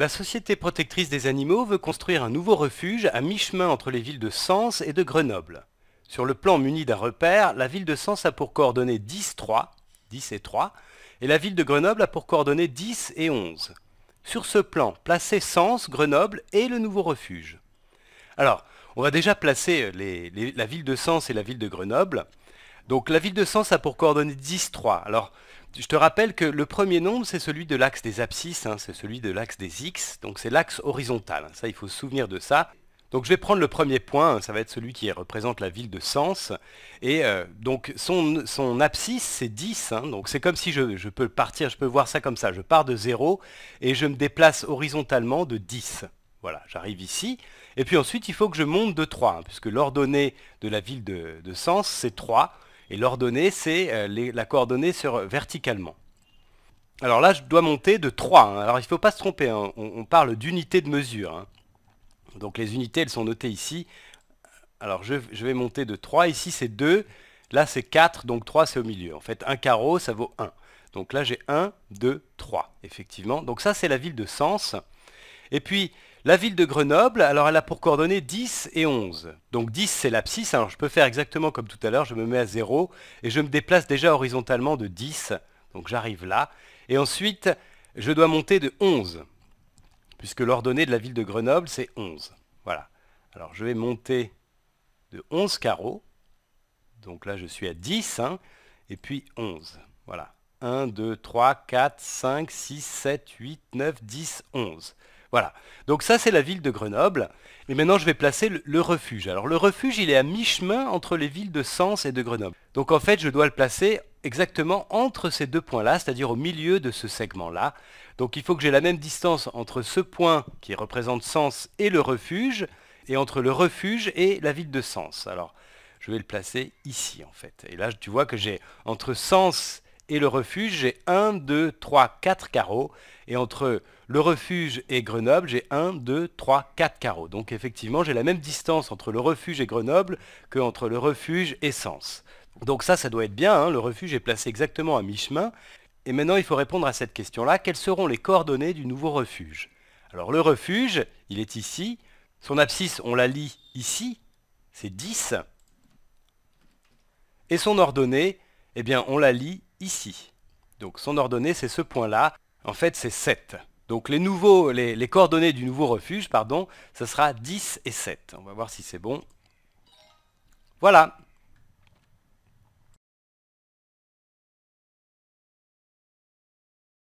La Société protectrice des animaux veut construire un nouveau refuge à mi-chemin entre les villes de Sens et de Grenoble. Sur le plan muni d'un repère, la ville de Sens a pour coordonnées 10, 3, 10 et 3, et la ville de Grenoble a pour coordonnées 10 et 11. Sur ce plan, placez Sens, Grenoble et le nouveau refuge. Alors, on va déjà placer la ville de Sens et la ville de Grenoble. Donc la ville de Sens a pour coordonnées 10, 3. Alors je te rappelle que le premier nombre, c'est celui de l'axe des abscisses, hein, c'est celui de l'axe des x, donc c'est l'axe horizontal. Ça, il faut se souvenir de ça. Donc je vais prendre le premier point, hein, ça va être celui qui représente la ville de Sens. Et euh, donc son, son abscisse, c'est 10, hein. donc c'est comme si je, peux partir, je peux voir ça comme ça. Je pars de 0 et je me déplace horizontalement de 10. Voilà, j'arrive ici. Et puis ensuite, il faut que je monte de 3, puisque l'ordonnée de la ville de, de Sens, c'est 3. Et l'ordonnée, c'est euh, la coordonnée sur euh, verticalement. Alors là, je dois monter de 3. Hein. Alors il ne faut pas se tromper, hein. on, parle d'unité de mesure. Hein. Donc les unités, elles sont notées ici. Alors je, je vais monter de 3, ici c'est 2, là c'est 4, donc 3 c'est au milieu. En fait, un carreau, ça vaut 1. Donc là j'ai 1, 2, 3, effectivement. Donc ça c'est la ville de Sens. Et puis, la ville de Grenoble, alors elle a pour coordonnées 10 et 11. Donc 10 c'est l'abscisse, alors hein. je peux faire exactement comme tout à l'heure, je me mets à 0 et je me déplace déjà horizontalement de 10, donc j'arrive là. Et ensuite, je dois monter de 11, puisque l'ordonnée de la ville de Grenoble c'est 11. Voilà. Alors je vais monter de 11 carreaux, donc là je suis à 10, hein, et puis 11. Voilà. 1, 2, 3, 4, 5, 6, 7, 8, 9, 10, 11. Voilà. Donc ça, c'est la ville de Grenoble. Et maintenant, je vais placer le, refuge. Alors le refuge, il est à mi-chemin entre les villes de Sens et de Grenoble. Donc en fait, je dois le placer exactement entre ces deux points-là, c'est-à-dire au milieu de ce segment-là. Donc il faut que j'ai la même distance entre ce point qui représente Sens et le refuge, et entre le refuge et la ville de Sens. Alors je vais le placer ici en fait. Et là, tu vois que j'ai entre Sens et le refuge, j'ai 1, 2, 3, 4 carreaux. Et entre le refuge et Grenoble, j'ai 1, 2, 3, 4 carreaux. Donc effectivement, j'ai la même distance entre le refuge et Grenoble que entre le refuge et Sens. Donc ça, ça doit être bien, hein. le refuge est placé exactement à mi-chemin. Et maintenant, il faut répondre à cette question-là. Quelles seront les coordonnées du nouveau refuge Alors le refuge, il est ici. Son abscisse, on la lit ici, c'est 10. Et son ordonnée, eh bien, on la lit ici. Donc son ordonnée, c'est ce point-là. En fait, c'est 7. Donc les, nouveaux, les, coordonnées du nouveau refuge, pardon, ce sera 10 et 7. On va voir si c'est bon. Voilà,